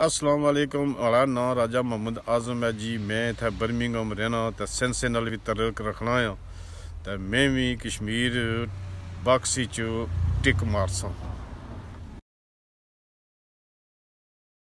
असलम मेरा ना राजा मोहम्मद आजम है जी मैं इतना बर्मिंगम रहना तो सेंसे नाल भी तरक रखना है मैं भी कश्मीर बाक्सी टिक मार मारसा